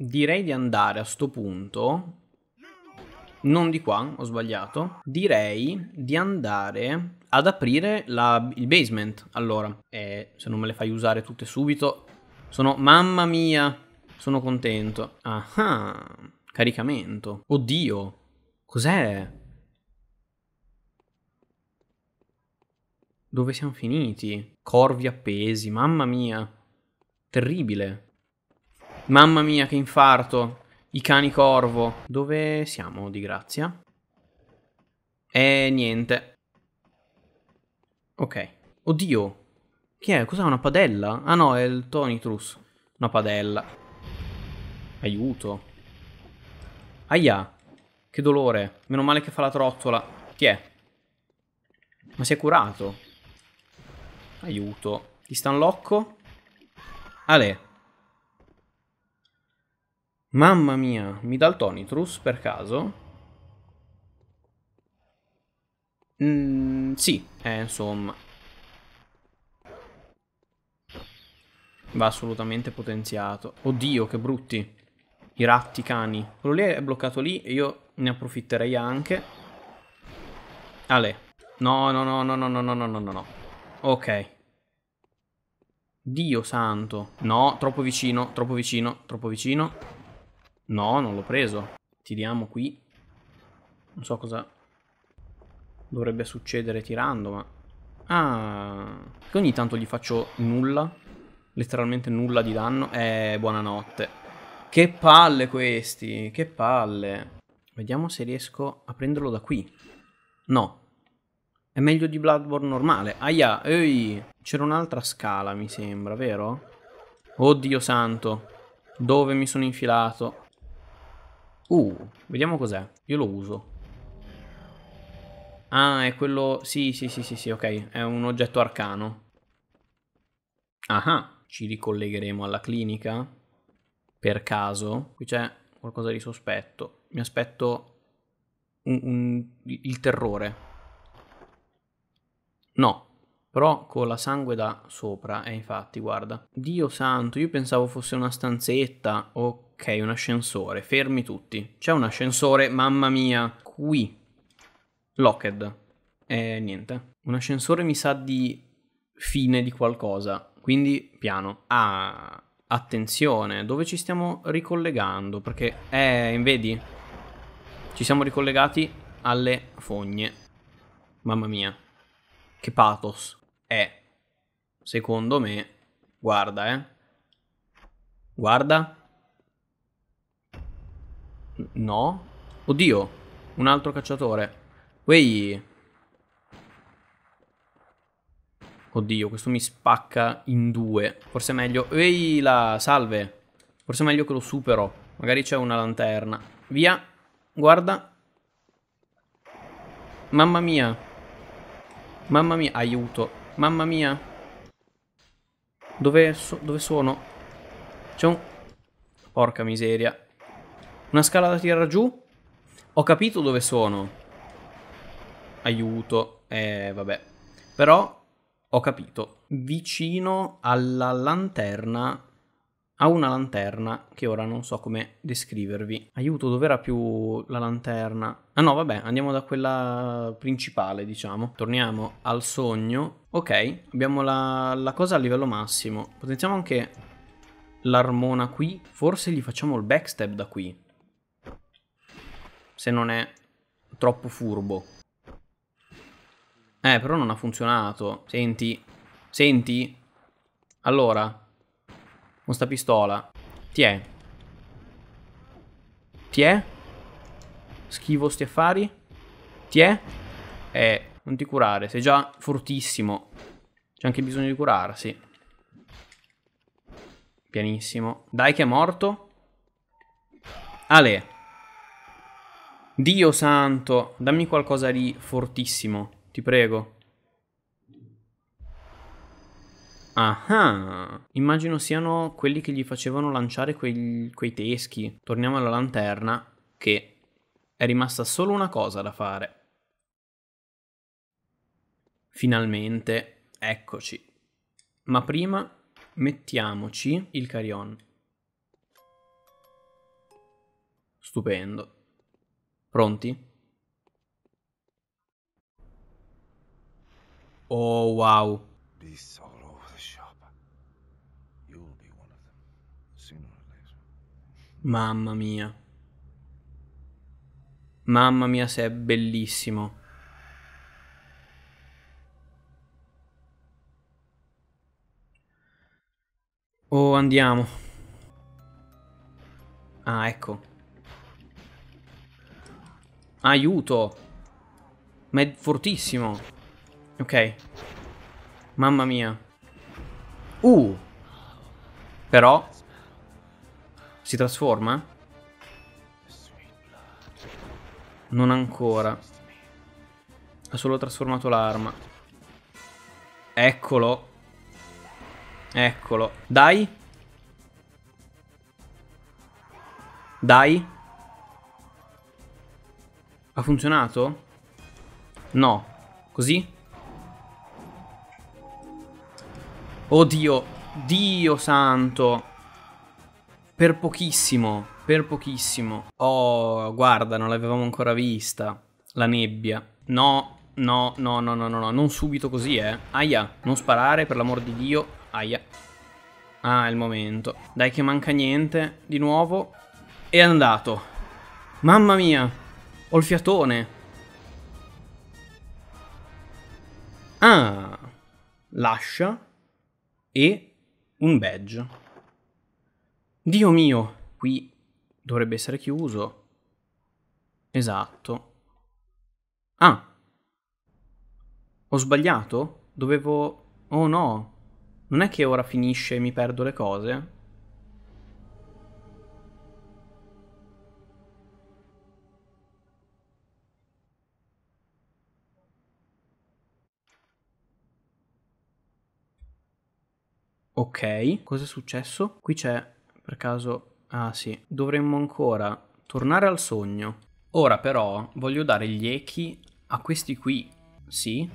direi di andare a sto punto, non di qua, ho sbagliato, direi di andare ad aprire la, il basement, allora, eh, se non me le fai usare tutte subito, sono, mamma mia, sono contento, ah, caricamento, oddio, cos'è? Dove siamo finiti? Corvi appesi, mamma mia, terribile. Mamma mia, che infarto. I cani corvo. Dove siamo, di grazia? Eh, niente. Ok. Oddio. Che è? Cos'è? Una padella? Ah no, è il Tonitrus. Una padella. Aiuto. Aia. Che dolore. Meno male che fa la trottola. Chi è? Ma si è curato. Aiuto. Ti sta locco? Ale. Mamma mia, mi dà il Tonitrus per caso? Mm, sì, eh, insomma. Va assolutamente potenziato. Oddio, che brutti. I ratti, cani. Quello lì è bloccato lì e io ne approfitterei anche. Ale. No, no, no, no, no, no, no, no, no, no. Ok. Dio santo. No, troppo vicino, troppo vicino, troppo vicino. No, non l'ho preso. Tiriamo qui. Non so cosa dovrebbe succedere tirando, ma... Ah, che ogni tanto gli faccio nulla, letteralmente nulla di danno. Eh, buonanotte. Che palle questi, che palle. Vediamo se riesco a prenderlo da qui. No. È meglio di Bloodborne normale. Aia, ehi. C'era un'altra scala, mi sembra, vero? Oddio santo. Dove mi sono infilato? Uh, vediamo cos'è. Io lo uso. Ah, è quello... Sì, sì, sì, sì, sì, ok. È un oggetto arcano. Ah, ci ricollegheremo alla clinica? Per caso? Qui c'è qualcosa di sospetto. Mi aspetto un, un, il terrore. No, però con la sangue da sopra, e eh, infatti, guarda. Dio santo, io pensavo fosse una stanzetta Ok. Ok, un ascensore, fermi tutti. C'è un ascensore, mamma mia, qui. Locked. Eh, niente. Un ascensore mi sa di fine di qualcosa, quindi piano. Ah, attenzione, dove ci stiamo ricollegando? Perché, eh, vedi? Ci siamo ricollegati alle fogne. Mamma mia. Che pathos. Eh, secondo me, guarda, eh. Guarda. No. Oddio, un altro cacciatore. Wey. Oddio, questo mi spacca in due. Forse è meglio... Ehi, la salve. Forse è meglio che lo supero. Magari c'è una lanterna. Via. Guarda. Mamma mia. Mamma mia. Aiuto. Mamma mia. Dove, so... Dove sono? C'è un... Porca miseria. Una scala da tirare giù? Ho capito dove sono. Aiuto. Eh, vabbè. Però ho capito. Vicino alla lanterna... Ha una lanterna che ora non so come descrivervi. Aiuto, dov'era più la lanterna? Ah no, vabbè, andiamo da quella principale, diciamo. Torniamo al sogno. Ok, abbiamo la, la cosa a livello massimo. Potenziamo anche l'armona qui. Forse gli facciamo il backstab da qui se non è troppo furbo. Eh, però non ha funzionato. Senti, senti. Allora, con sta pistola. Ti è. Ti è? Schivo sti affari? Ti è? Eh, non ti curare, sei già fortissimo. C'è anche bisogno di curarsi. Pianissimo. Dai che è morto. Ale. Dio santo, dammi qualcosa di fortissimo, ti prego. Ah, immagino siano quelli che gli facevano lanciare quei, quei teschi. Torniamo alla lanterna, che è rimasta solo una cosa da fare. Finalmente, eccoci. Ma prima mettiamoci il carion. Stupendo. Pronti? Oh wow. Mamma mia. Mamma mia se è bellissimo. Oh, andiamo. Ah, ecco. Aiuto! Ma è fortissimo. Ok. Mamma mia. Uh! Però... Si trasforma? Non ancora. Ha solo trasformato l'arma. Eccolo. Eccolo. Dai. Dai. Ha funzionato? No. Così? Oddio. Dio santo. Per pochissimo. Per pochissimo. Oh, guarda, non l'avevamo ancora vista. La nebbia. No, No, no, no, no, no, no, non subito così, eh. Aia, non sparare, per l'amor di Dio. Aia. Ah, è il momento. Dai che manca niente, di nuovo. È andato. Mamma mia. Ho il fiatone. Ah. Lascia. E un badge. Dio mio. Qui dovrebbe essere chiuso. Esatto. Ah. Ho sbagliato? Dovevo... Oh no. Non è che ora finisce e mi perdo le cose? Ok, cosa è successo? Qui c'è, per caso... Ah sì, dovremmo ancora tornare al sogno. Ora però voglio dare gli echi a questi qui, sì?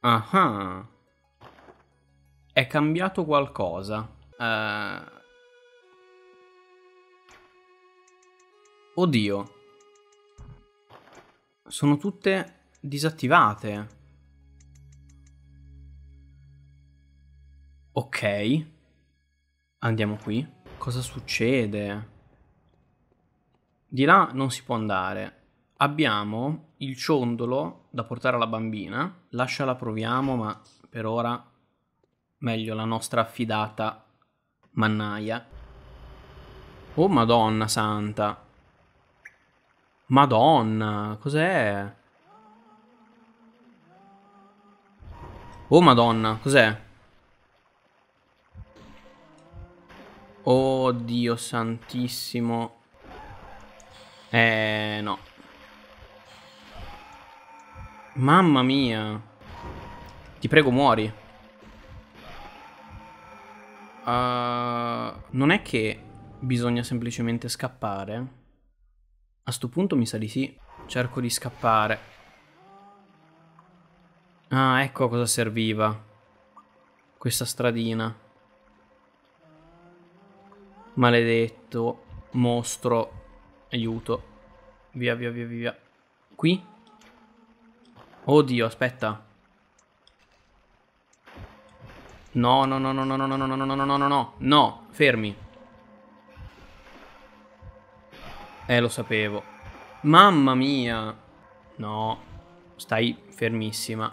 Ah, è cambiato qualcosa. Uh... Oddio, sono tutte disattivate. Ok. Andiamo qui. Cosa succede? Di là non si può andare. Abbiamo il ciondolo da portare alla bambina. Lasciala proviamo, ma per ora meglio la nostra affidata mannaia. Oh madonna santa. Madonna, cos'è? Oh madonna, cos'è? Oh Dio santissimo. Eh no. Mamma mia. Ti prego muori. Uh, non è che bisogna semplicemente scappare? A sto punto mi sa di sì. Cerco di scappare. Ah, ecco a cosa serviva. Questa stradina. Maledetto. Mostro. Aiuto. Via, via, via, via. Qui? Oddio, aspetta. No, no, no, no, no, no, no, no, no, no, no, no, no, no. No, fermi. Eh, lo sapevo. Mamma mia. No. Stai fermissima.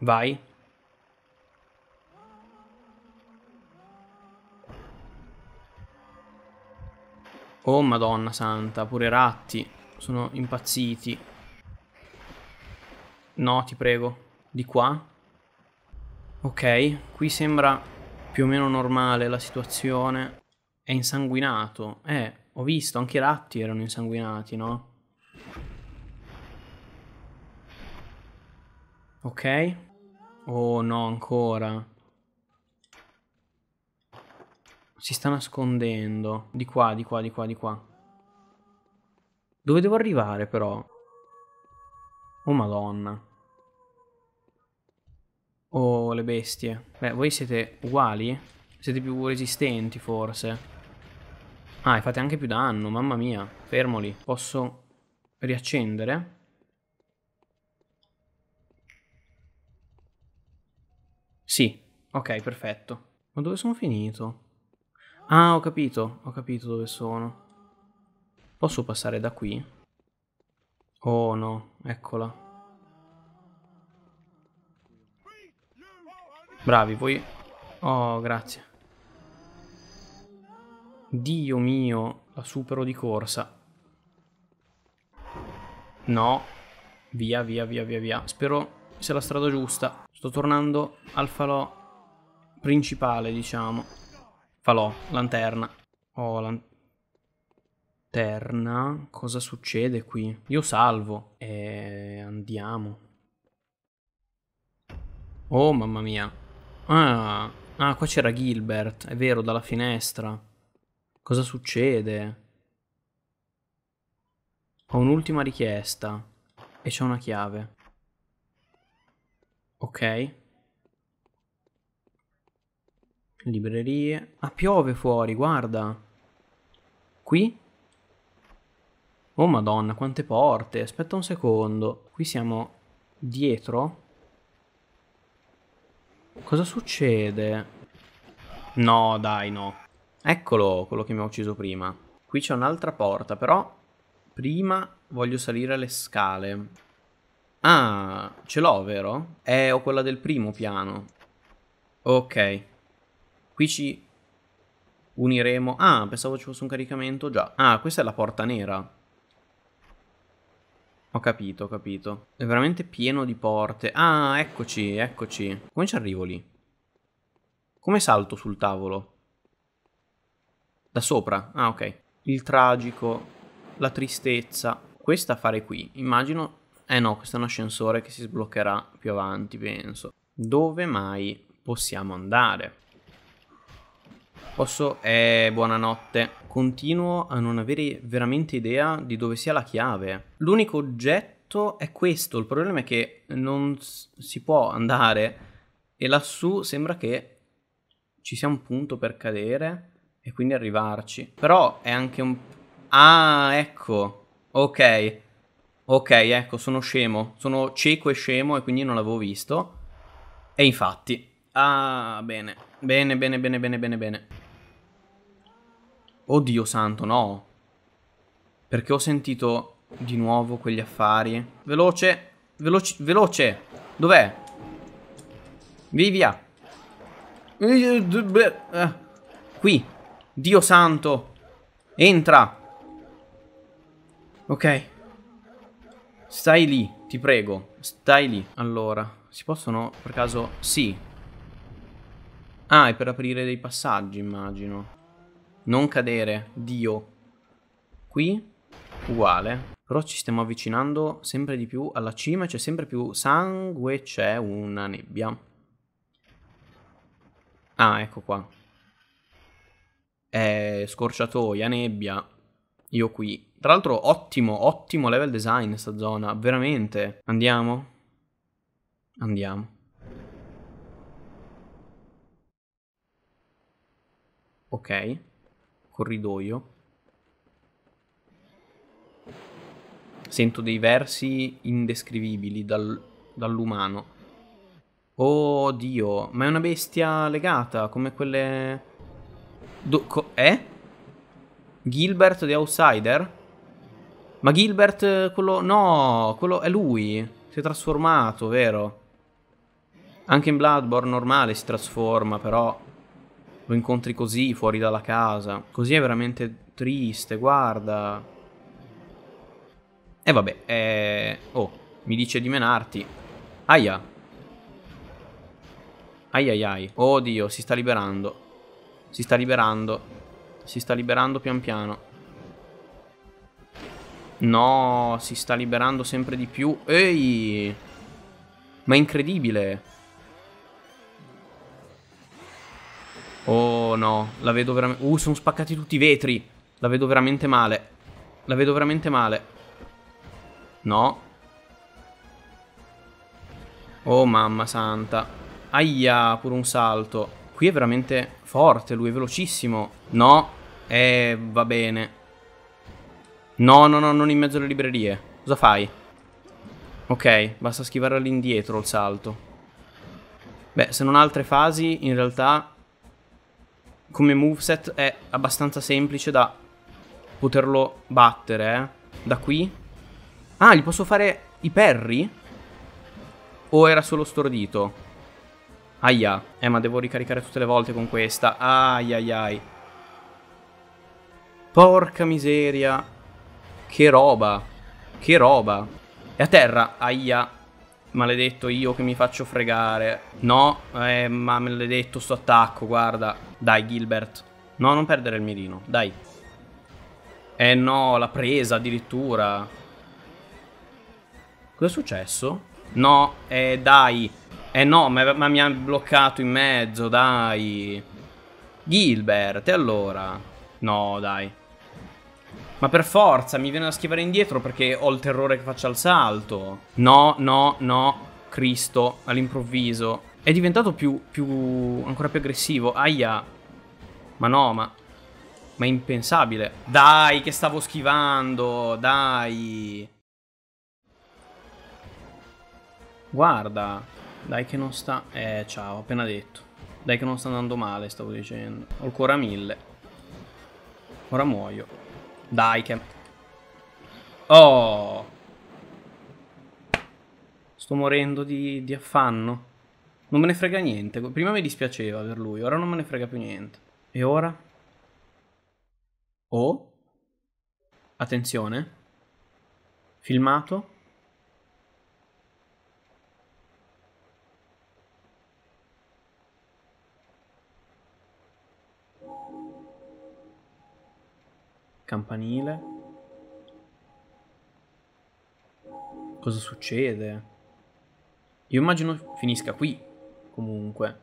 Vai. Oh madonna santa, pure ratti. Sono impazziti. No, ti prego. Di qua? Ok, qui sembra più o meno normale la situazione. È insanguinato. Eh, ho visto, anche i ratti erano insanguinati, no? Ok. Oh no, ancora. Si sta nascondendo. Di qua, di qua, di qua, di qua. Dove devo arrivare, però? Oh, madonna. Oh, le bestie. Beh, voi siete uguali? Siete più resistenti, forse. Ah, e fate anche più danno, mamma mia. Fermoli. Posso riaccendere? Sì, ok, perfetto. Ma dove sono finito? Ah, ho capito, ho capito dove sono. Posso passare da qui? Oh no, eccola. Bravi, voi... Oh, grazie. Dio mio, la supero di corsa. No. Via, via, via, via, via. Spero sia la strada giusta. Sto tornando al falò principale, diciamo. Falò, lanterna. Oh, lanterna. Cosa succede qui? Io salvo. E andiamo. Oh, mamma mia. Ah, ah qua c'era Gilbert. È vero, dalla finestra. Cosa succede? Ho un'ultima richiesta e c'è una chiave. Ok. Librerie. Ah, piove fuori, guarda. Qui? Oh madonna, quante porte. Aspetta un secondo. Qui siamo dietro. Cosa succede? No, dai, no. Eccolo, quello che mi ha ucciso prima. Qui c'è un'altra porta, però prima voglio salire le scale. Ah, ce l'ho, vero? Eh, ho quella del primo piano. Ok. Qui ci uniremo... Ah, pensavo ci fosse un caricamento già. Ah, questa è la porta nera. Ho capito, ho capito. È veramente pieno di porte. Ah, eccoci, eccoci. Come ci arrivo lì? Come salto sul tavolo? Da sopra? Ah, ok. Il tragico, la tristezza. Questa fare qui, immagino... Eh no, questo è un ascensore che si sbloccherà più avanti, penso. Dove mai possiamo andare? Posso... Eh, buonanotte. Continuo a non avere veramente idea di dove sia la chiave. L'unico oggetto è questo. Il problema è che non si può andare. E lassù sembra che ci sia un punto per cadere. E quindi arrivarci. Però è anche un... Ah, ecco. Ok. Ok, ecco, sono scemo. Sono cieco e scemo e quindi non l'avevo visto. E infatti. Ah, bene. Bene, bene, bene, bene, bene, bene. Oddio santo, no. Perché ho sentito di nuovo quegli affari. Veloce. Veloce. Veloce. Dov'è? Vivia. via. Eh, eh. Qui. Dio santo! Entra! Ok. Stai lì, ti prego. Stai lì. Allora, si possono per caso... Sì. Ah, è per aprire dei passaggi, immagino. Non cadere, Dio. Qui? Uguale. Però ci stiamo avvicinando sempre di più alla cima, c'è sempre più sangue, c'è una nebbia. Ah, ecco qua eh, scorciatoia, nebbia, io qui. Tra l'altro ottimo, ottimo level design questa zona, veramente. Andiamo? Andiamo. Ok, corridoio. Sento dei versi indescrivibili dal, dall'umano. Oddio, ma è una bestia legata, come quelle Do, eh? Gilbert The Outsider? Ma Gilbert, eh, quello... No, quello è lui. Si è trasformato, vero? Anche in Bloodborne normale si trasforma, però... Lo incontri così, fuori dalla casa. Così è veramente triste, guarda. E eh, vabbè, eh... Oh, mi dice di menarti. Aia. Ai ai ai. Oddio, si sta liberando. Si sta liberando. Si sta liberando pian piano. No, si sta liberando sempre di più. Ehi! Ma è incredibile. Oh no, la vedo veramente... Uh, sono spaccati tutti i vetri. La vedo veramente male. La vedo veramente male. No. Oh mamma santa. Aia, pure un salto. Qui è veramente forte, lui è velocissimo. No, eh, va bene. No, no, no, non in mezzo alle librerie. Cosa fai? Ok, basta schivare all'indietro il salto. Beh, se non altre fasi, in realtà, come moveset è abbastanza semplice da poterlo battere, eh. Da qui. Ah, gli posso fare i perri? O era solo stordito? Aia. Eh, ma devo ricaricare tutte le volte con questa. Ai ai ai. Porca miseria. Che roba. Che roba. È a terra. Aia. Maledetto io che mi faccio fregare. No, eh, ma maledetto sto attacco, guarda. Dai, Gilbert. No, non perdere il mirino, dai. Eh no, l'ha presa addirittura. Cos'è successo? No, eh dai. Eh no, ma, ma mi ha bloccato in mezzo, dai. Gilbert, e allora? No, dai. Ma per forza, mi viene da schivare indietro perché ho il terrore che faccia il salto. No, no, no. Cristo, all'improvviso. È diventato più, più, ancora più aggressivo. Aia. Ma no, ma... Ma è impensabile. Dai, che stavo schivando. Dai. Guarda. Dai che non sta... Eh, ciao, ho appena detto. Dai che non sta andando male, stavo dicendo. Ho il cuore a mille. Ora muoio. Dai che... Oh! Sto morendo di, di affanno. Non me ne frega niente. Prima mi dispiaceva per lui, ora non me ne frega più niente. E ora? Oh? Attenzione. Filmato. campanile. Cosa succede? Io immagino finisca qui, comunque.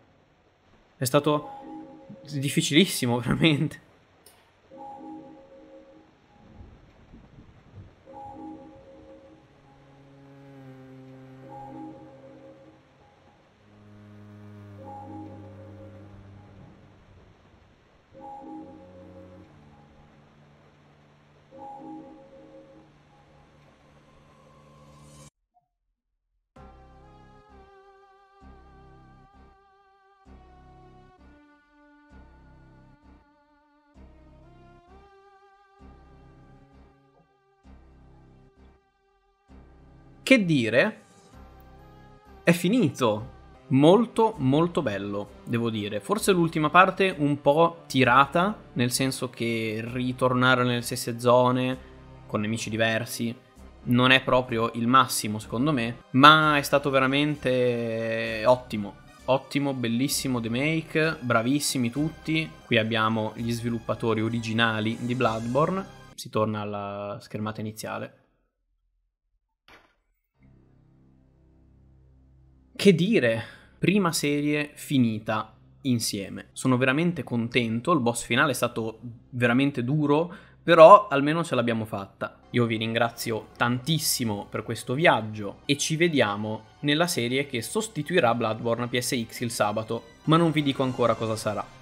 È stato difficilissimo, veramente. che dire, è finito. Molto, molto bello, devo dire. Forse l'ultima parte un po' tirata, nel senso che ritornare nelle stesse zone, con nemici diversi, non è proprio il massimo, secondo me, ma è stato veramente ottimo. Ottimo, bellissimo The Make, bravissimi tutti. Qui abbiamo gli sviluppatori originali di Bloodborne. Si torna alla schermata iniziale Che dire, prima serie finita insieme. Sono veramente contento, il boss finale è stato veramente duro, però almeno ce l'abbiamo fatta. Io vi ringrazio tantissimo per questo viaggio e ci vediamo nella serie che sostituirà Bloodborne PSX il sabato, ma non vi dico ancora cosa sarà.